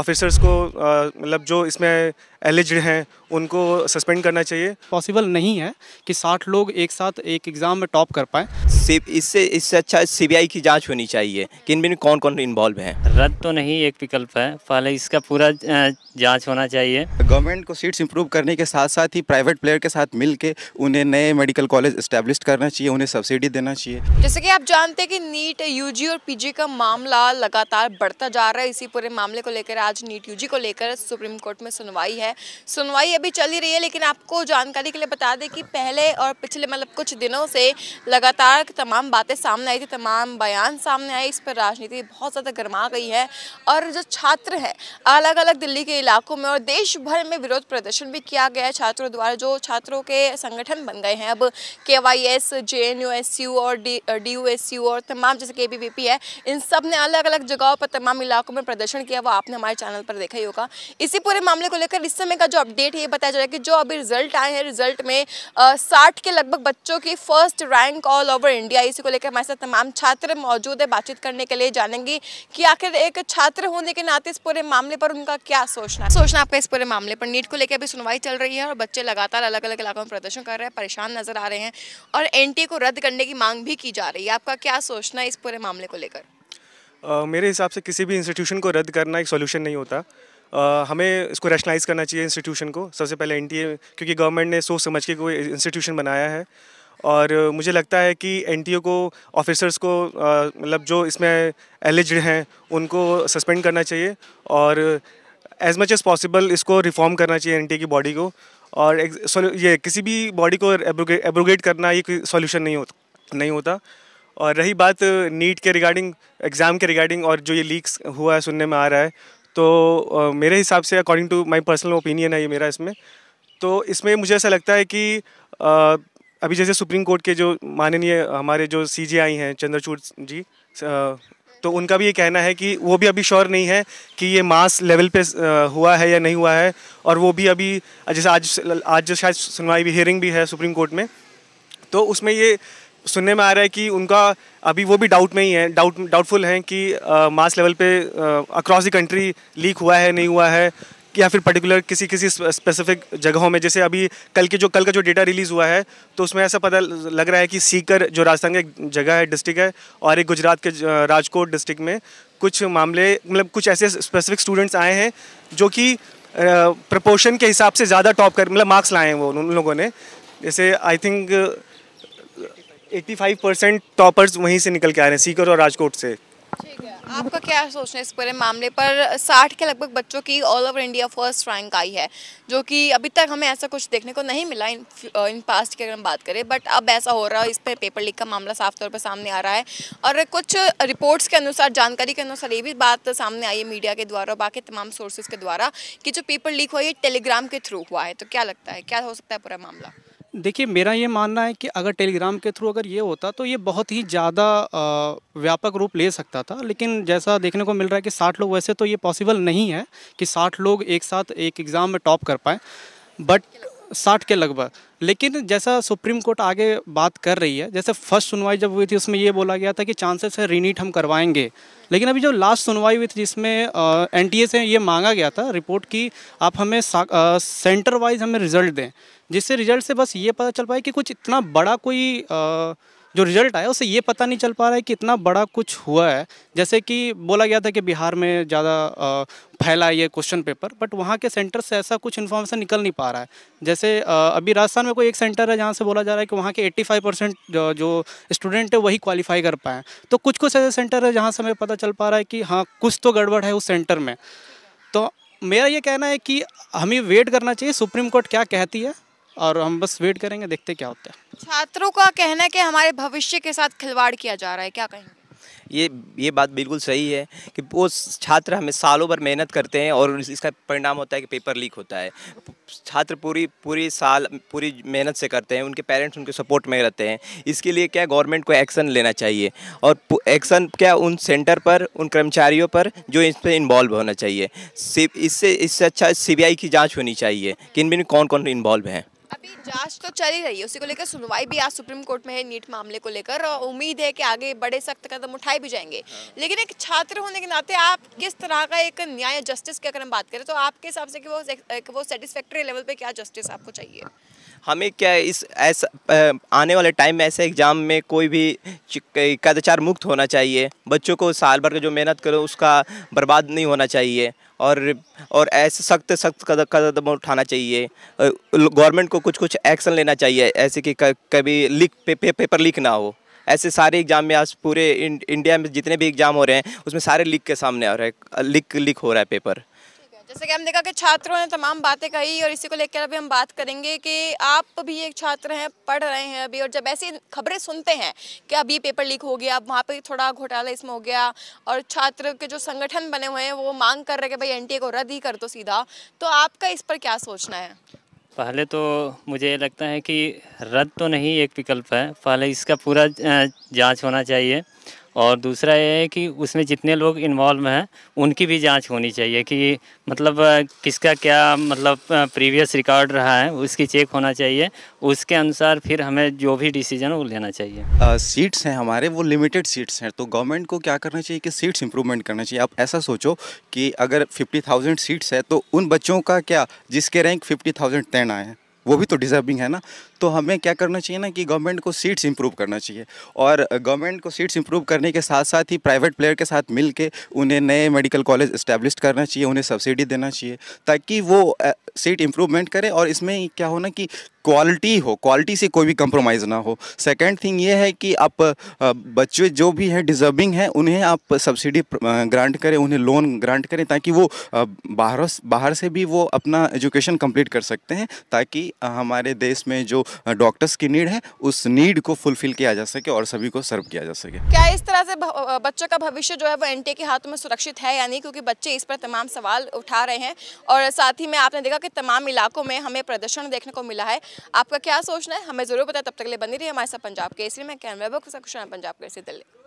Officers को मतलब जो इसमें एलिज्ड हैं उनको सस्पेंड करना चाहिए पॉसिबल नहीं है कि साठ लोग एक साथ एक एग्ज़ाम में टॉप कर पाए इससे इससे अच्छा सीबीआई की जांच होनी चाहिए किन बिन कौन कौन इन्वॉल्व हैं रद्द तो नहीं एक विकल्प है पहले इसका पूरा जाँच होना चाहिए गवर्नमेंट को सीट्स इंप्रूव करने के साथ साथ ही प्राइवेट प्लेयर के साथ मिल उन्हें नए मेडिकल कॉलेज इस्टेब्लिश करना चाहिए उन्हें सब्सिडी देना चाहिए जैसे कि आप जानते हैं कि नीट यू और पी का मामला लगातार बढ़ता जा रहा है इसी पूरे मामले को लेकर आज नीट यू को लेकर सुप्रीम कोर्ट में सुनवाई है है सुनवाई अभी चल ही रही है लेकिन आपको जानकारी के लिए बता दें कि पहले और पिछले मतलब कुछ दिनों से लगातार तमाम बातें सामने आई थी तमाम बयान सामने आए इस पर राजनीति बहुत ज़्यादा गर्मा गई है और जो छात्र हैं अलग अलग दिल्ली के इलाकों में और देश भर में विरोध प्रदर्शन भी किया गया है छात्रों द्वारा जो छात्रों के संगठन बन गए हैं अब के Y S J N U S U और D D U S U और तमाम जैसे के बी पी है इन सब ने अलग अलग जगहों पर तमाम इलाकों में प्रदर्शन किया वो आपने हमारे चैनल पर देखा ही होगा इसी पूरे मामले को लेकर इस समय का जो अपडेट है ये बताया जा रहा है कि जो अभी रिजल्ट आए हैं रिजल्ट में साठ के लगभग बच्चों की first rank all over India इसी को लेकर हमारे साथ तमाम छात्र मौजूद है बातचीत करने के लिए जानेंगे कि आखिर एक छात्र होने के नाते इस पूरे मामले पर उनका क्या सोचना है सोचना आपका इस पूरे मामले पर नीट को लेकर अभी सुनवाई चल रही है और बच्चे लगातार अलग अलग इलाकों में प्रदर्शन कर रहे हैं परेशान नजर आ रहे हैं और एन को रद्द करने की मांग भी की जा रही है आपका क्या सोचना है इस पूरे मामले को लेकर Uh, मेरे हिसाब से किसी भी इंस्टीट्यूशन को रद्द करना एक सॉल्यूशन नहीं होता हमें इसको रैशनलाइज करना चाहिए इंस्टीट्यूशन को सबसे पहले एन क्योंकि गवर्नमेंट ने सोच समझ के कोई इंस्टीट्यूशन बनाया है और मुझे लगता है कि एन को ऑफिसर्स को मतलब जो इसमें एलिज्ड हैं उनको सस्पेंड करना चाहिए और एज मच एज़ पॉसिबल इसको रिफॉर्म करना चाहिए एन की बॉडी को और ये किसी भी बॉडी को एब्रोगेट करना ये कोई सॉल्यूशन नहीं होता नहीं होता और रही बात नीट के रिगार्डिंग एग्ज़ाम के रिगार्डिंग और जो ये लीक्स हुआ है सुनने में आ रहा है तो मेरे हिसाब से according to my personal opinion है ये मेरा इसमें तो इसमें मुझे ऐसा लगता है कि अभी जैसे सुप्रीम कोर्ट के जो माननीय हमारे जो सी हैं चंद्रचूड़ जी तो उनका भी ये कहना है कि वो भी अभी श्योर नहीं है कि ये मास लेवल पे हुआ है या नहीं हुआ है और वो भी अभी जैसे आज आज जो शायद सुनवाई भी हियरिंग भी है सुप्रीम कोर्ट में तो उसमें ये सुनने में आ रहा है कि उनका अभी वो भी डाउट में ही है डाउट डाउटफुल हैं कि मास लेवल पे अक्रॉस द कंट्री लीक हुआ है नहीं हुआ है या फिर पर्टिकुलर किसी किसी स्पेसिफिक जगहों में जैसे अभी कल के जो कल का जो डेटा रिलीज़ हुआ है तो उसमें ऐसा पता लग रहा है कि सीकर जो राजस्थान का एक जगह है डिस्ट्रिक्ट है और एक गुजरात के राजकोट डिस्ट्रिक्ट में कुछ मामले मतलब कुछ ऐसे स्पेसिफिक स्टूडेंट्स आए हैं जो कि प्रपोर्शन के हिसाब से ज़्यादा टॉप कर मतलब मार्क्स लाए हैं वो उन लोगों ने जैसे आई थिंक 85 परसेंट टॉपर्स वहीं से निकल के आ रहे हैं सीकर और राजकोट से आपका क्या सोचना है इस पूरे मामले पर 60 के लगभग बच्चों की all over India first rank आई है जो कि अभी तक हमें ऐसा कुछ देखने को नहीं मिला इन इन पास्ट की अगर हम बात करें बट अब ऐसा हो रहा है इस पर पे पेपर लीक का मामला साफ तौर पर सामने आ रहा है और कुछ रिपोर्ट्स के अनुसार जानकारी के अनुसार ये भी बात सामने आई है मीडिया के द्वारा बाकी तमाम सोर्सेज के द्वारा कि जो पेपर लीक हुआ है टेलीग्राम के थ्रू हुआ है तो क्या लगता है क्या हो सकता है पूरा मामला देखिए मेरा ये मानना है कि अगर टेलीग्राम के थ्रू अगर ये होता तो ये बहुत ही ज़्यादा व्यापक रूप ले सकता था लेकिन जैसा देखने को मिल रहा है कि साठ लोग वैसे तो ये पॉसिबल नहीं है कि साठ लोग एक साथ एक एग्ज़ाम में टॉप कर पाएँ बट साठ के लगभग लेकिन जैसा सुप्रीम कोर्ट आगे बात कर रही है जैसे फर्स्ट सुनवाई जब हुई थी उसमें ये बोला गया था कि चांसेस है रीनीट हम करवाएंगे लेकिन अभी जो लास्ट सुनवाई हुई थी जिसमें एन टी से ये मांगा गया था रिपोर्ट कि आप हमें सेंटर वाइज हमें रिजल्ट दें जिससे रिजल्ट से बस ये पता चल पाए कि कुछ इतना बड़ा कोई आ, जो रिजल्ट आया उसे ये पता नहीं चल पा रहा है कि इतना बड़ा कुछ हुआ है जैसे कि बोला गया था कि बिहार में ज़्यादा फैला है ये क्वेश्चन पेपर बट वहाँ के सेंटर से ऐसा कुछ इन्फॉर्मेशन निकल नहीं पा रहा है जैसे अभी राजस्थान में कोई एक सेंटर है जहाँ से बोला जा रहा है कि वहाँ के 85 परसेंट जो स्टूडेंट है वही क्वालिफाई कर पाएँ तो कुछ कुछ ऐसे सेंटर है जहाँ से हमें पता चल पा रहा है कि हाँ कुछ तो गड़बड़ है उस सेंटर में तो मेरा ये कहना है कि हमें वेट करना चाहिए सुप्रीम कोर्ट क्या कहती है और हम बस वेट करेंगे देखते क्या होता है छात्रों का कहना है कि हमारे भविष्य के साथ खिलवाड़ किया जा रहा है क्या कहेंगे ये ये बात बिल्कुल सही है कि वो छात्र हमें सालों भर मेहनत करते हैं और इसका परिणाम होता है कि पेपर लीक होता है छात्र पूरी पूरी साल पूरी मेहनत से करते हैं उनके पेरेंट्स उनके सपोर्ट में रहते हैं इसके लिए क्या गवर्नमेंट को एक्शन लेना चाहिए और एक्शन क्या उन सेंटर पर उन कर्मचारियों पर जो इस पर इन्वॉल्व होना चाहिए इससे इससे अच्छा सी की जाँच होनी चाहिए किन बिन कौन कौन इन्वॉल्व हैं अभी जांच तो चल ही रही है उसी को लेकर सुनवाई भी आज सुप्रीम कोर्ट में है नीट मामले को लेकर और उम्मीद है कि आगे बड़े सख्त कदम उठाए भी जाएंगे हाँ। लेकिन एक छात्र होने के नाते आप किस तरह का एक न्याय जस्टिस की अगर हम बात करें तो आपके हिसाब से कि वो एक वो सेटिस्फेक्ट्री लेवल पे क्या जस्टिस आपको चाहिए हमें क्या इस ऐसा आने वाले टाइम में ऐसे एग्ज़ाम में कोई भी कदाचार मुक्त होना चाहिए बच्चों को साल भर का जो मेहनत करो उसका बर्बाद नहीं होना चाहिए और और ऐसे सख्त सख्त कदम उठाना चाहिए गवर्नमेंट को कुछ कुछ एक्शन लेना चाहिए ऐसे कि कभी लिख पे, पे, पेपर लीक ना हो ऐसे सारे एग्ज़ाम में आज पूरे इंडिया में जितने भी एग्ज़ाम हो रहे हैं उसमें सारे लीक के सामने आ रहे हैं लीक लीक हो रहा है पेपर जैसे कि हम देखा कि छात्रों ने तमाम बातें कही और इसी को लेकर अभी हम बात करेंगे कि आप भी एक छात्र हैं पढ़ रहे हैं अभी और जब ऐसी खबरें सुनते हैं कि अभी पेपर लीक हो गया अब वहाँ पर थोड़ा घोटाला इसमें हो गया और छात्र के जो संगठन बने हुए हैं वो मांग कर रहे कि भाई एनटीए को रद्द ही कर दो सीधा तो आपका इस पर क्या सोचना है पहले तो मुझे ये लगता है कि रद्द तो नहीं एक विकल्प है पहले इसका पूरा जाँच होना चाहिए और दूसरा ये है कि उसमें जितने लोग इन्वॉल्व हैं उनकी भी जांच होनी चाहिए कि मतलब किसका क्या मतलब प्रीवियस रिकॉर्ड रहा है उसकी चेक होना चाहिए उसके अनुसार फिर हमें जो भी डिसीजन वो लेना चाहिए सीट्स हैं हमारे वो लिमिटेड सीट्स हैं तो गवर्नमेंट को क्या करना चाहिए कि सीट्स इंप्रूवमेंट करना चाहिए आप ऐसा सोचो कि अगर फिफ्टी सीट्स है तो उन बच्चों का क्या जिसके रैंक फिफ्टी थाउजेंड टेन आए हैं वो भी तो डिजर्विंग है ना तो हमें क्या करना चाहिए ना कि गवर्नमेंट को सीट्स इंप्रूव करना चाहिए और गवर्नमेंट को सीट्स इंप्रूव करने के साथ साथ ही प्राइवेट प्लेयर के साथ मिल के उन्हें नए मेडिकल कॉलेज इस्टेब्लिश करना चाहिए उन्हें सब्सिडी देना चाहिए ताकि वो सीट इम्प्रूवमेंट करे और इसमें क्या हो ना कि क्वालिटी हो क्वालिटी से कोई भी कंप्रोमाइज़ ना हो सेकंड थिंग ये है कि आप बच्चे जो भी हैं डिजर्विंग हैं उन्हें आप सब्सिडी ग्रांट करें उन्हें लोन ग्रांट करें ताकि वो बाहर बाहर से भी वो अपना एजुकेशन कंप्लीट कर सकते हैं ताकि हमारे देश में जो डॉक्टर्स की नीड है उस नीड को फुलफिल किया जा सके और सभी को सर्व किया जा सके क्या इस तरह से बच्चों का भविष्य जो है वो एनटीए के हाथों में सुरक्षित है या नहीं क्योंकि बच्चे इस पर तमाम सवाल उठा रहे हैं और साथ ही में आपने देखा कि तमाम इलाकों में हमें प्रदर्शन देखने को मिला है आपका क्या सोचना है हमें ज़रूर बताया तब तक ले बनी रही हमारे साथ पंजाब केसरी में कैमरा बुक पंजाब केसरी दिल्ली